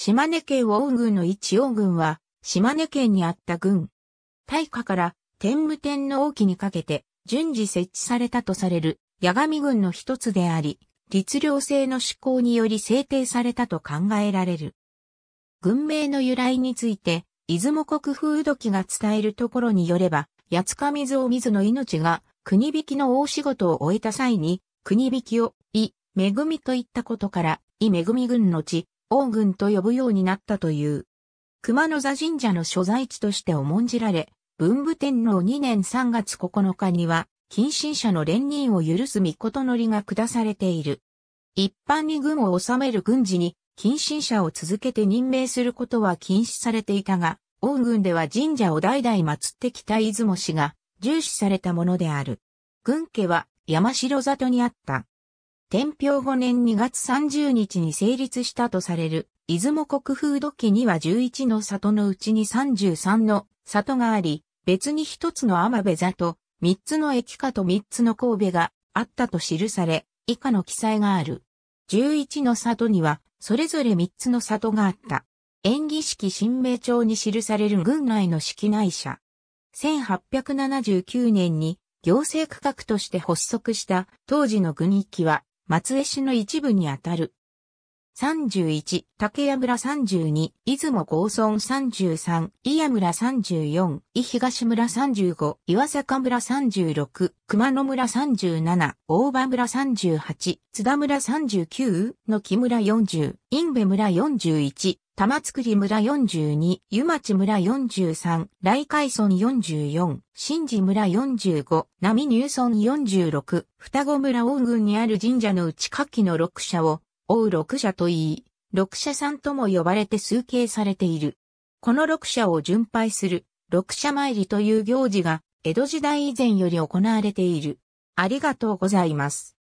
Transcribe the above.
島根県王軍の一王軍は、島根県にあった軍。大化から天武天皇期にかけて、順次設置されたとされる、八神軍の一つであり、律令制の施行により制定されたと考えられる。軍名の由来について、出雲国風土記が伝えるところによれば、八日水を水の命が、国引きの大仕事を終えた際に、国引きを、い、恵みといったことから、い恵み軍の地、王軍と呼ぶようになったという。熊野座神社の所在地として重んじられ、文武天皇2年3月9日には、近親者の連任を許す御事のりが下されている。一般に軍を治める軍事に、近親者を続けて任命することは禁止されていたが、王軍では神社を代々祀ってきた出雲氏が重視されたものである。軍家は山城里にあった天平5年2月30日に成立したとされる、出雲国風土記には11の里のうちに33の里があり、別に一つの天部座と、三つの駅下と三つの神戸があったと記され、以下の記載がある。11の里には、それぞれ三つの里があった。演技式新明帳に記される軍内の式内社。1879年に行政区画として発足した当時の軍域は松江市の一部にあたる。31、竹屋村32、出雲高村33、伊谷村34、伊東村35、岩坂村36、熊野村37、大場村38、津田村39、野木村40、ン部村41、玉造村42、湯町村43、雷海村44、新寺村45、波入村46、双子村王群にある神社のうち下記の六社を、大六社と言い、六社さんとも呼ばれて数形されている。この六社を巡拝する、六社参りという行事が、江戸時代以前より行われている。ありがとうございます。